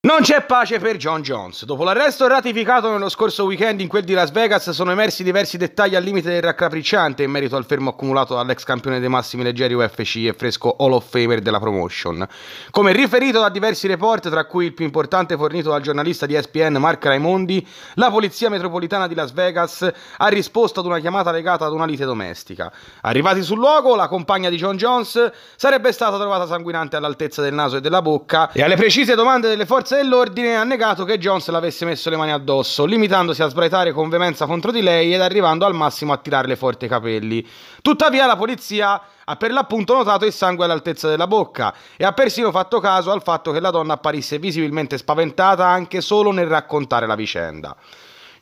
Non c'è pace per John Jones. Dopo l'arresto ratificato nello scorso weekend in quel di Las Vegas sono emersi diversi dettagli al limite del raccapricciante in merito al fermo accumulato dall'ex campione dei massimi leggeri UFC e fresco Hall of Famer della promotion. Come riferito da diversi report, tra cui il più importante fornito dal giornalista di ESPN Mark Raimondi, la polizia metropolitana di Las Vegas ha risposto ad una chiamata legata ad una lite domestica. Arrivati sul luogo, la compagna di John Jones sarebbe stata trovata sanguinante all'altezza del naso e della bocca e alle precise domande delle forze forze dell'ordine ha negato che Jones l'avesse messo le mani addosso, limitandosi a sbraitare con veemenza contro di lei ed arrivando al massimo a tirarle forte i capelli. Tuttavia la polizia ha per l'appunto notato il sangue all'altezza della bocca e ha persino fatto caso al fatto che la donna apparisse visibilmente spaventata anche solo nel raccontare la vicenda.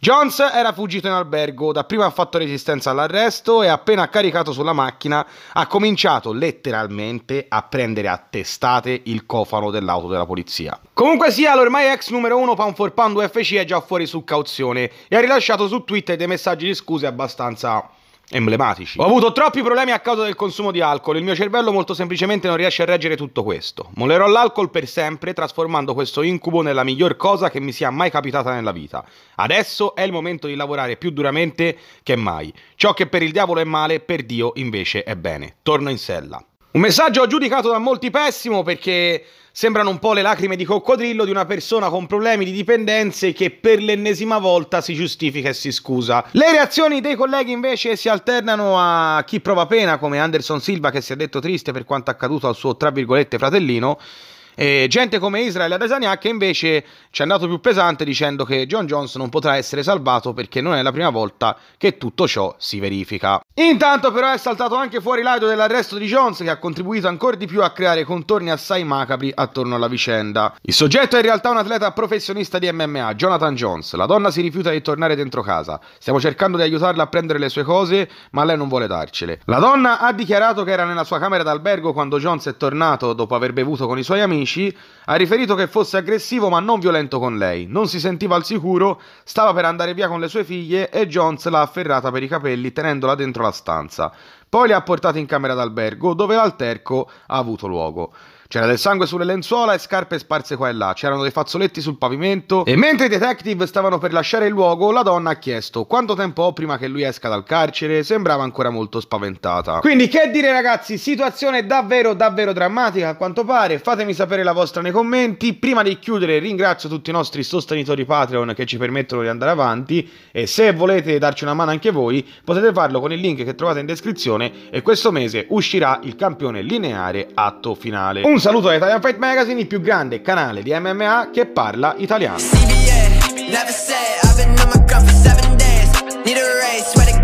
Jones era fuggito in albergo, dapprima ha fatto resistenza all'arresto e appena caricato sulla macchina ha cominciato letteralmente a prendere a testate il cofano dell'auto della polizia. Comunque sia, l'ormai ex numero 1 Pound for Pound UFC è già fuori su cauzione e ha rilasciato su Twitter dei messaggi di scuse abbastanza emblematici. Ho avuto troppi problemi a causa del consumo di alcol, il mio cervello molto semplicemente non riesce a reggere tutto questo. Mollerò l'alcol per sempre, trasformando questo incubo nella miglior cosa che mi sia mai capitata nella vita. Adesso è il momento di lavorare più duramente che mai. Ciò che per il diavolo è male, per Dio invece è bene. Torno in sella. Un messaggio giudicato da molti pessimo perché sembrano un po' le lacrime di coccodrillo di una persona con problemi di dipendenze che per l'ennesima volta si giustifica e si scusa. Le reazioni dei colleghi invece si alternano a chi prova pena come Anderson Silva che si è detto triste per quanto accaduto al suo tra virgolette fratellino e gente come Israele Adesanya che invece ci è andato più pesante dicendo che John Jones non potrà essere salvato perché non è la prima volta che tutto ciò si verifica. Intanto però è saltato anche fuori l'aido dell'arresto di Jones che ha contribuito ancora di più a creare contorni assai macabri attorno alla vicenda. Il soggetto è in realtà un atleta professionista di MMA, Jonathan Jones. La donna si rifiuta di tornare dentro casa. Stiamo cercando di aiutarla a prendere le sue cose, ma lei non vuole darcele. La donna ha dichiarato che era nella sua camera d'albergo quando Jones è tornato dopo aver bevuto con i suoi amici, ha riferito che fosse aggressivo ma non violento con lei. Non si sentiva al sicuro, stava per andare via con le sue figlie e Jones l'ha afferrata per i capelli tenendola dentro la stanza poi li ha portati in camera d'albergo, dove l'alterco ha avuto luogo. C'era del sangue sulle lenzuola e scarpe sparse qua e là, c'erano dei fazzoletti sul pavimento e mentre i detective stavano per lasciare il luogo, la donna ha chiesto quanto tempo ho prima che lui esca dal carcere, sembrava ancora molto spaventata. Quindi che dire ragazzi, situazione davvero davvero drammatica a quanto pare, fatemi sapere la vostra nei commenti, prima di chiudere ringrazio tutti i nostri sostenitori Patreon che ci permettono di andare avanti e se volete darci una mano anche voi potete farlo con il link che trovate in descrizione stagione e questo mese uscirà il campione lineare atto finale. Un saluto da Italian Fight Magazine, il più grande canale di MMA che parla italiano. I've been on my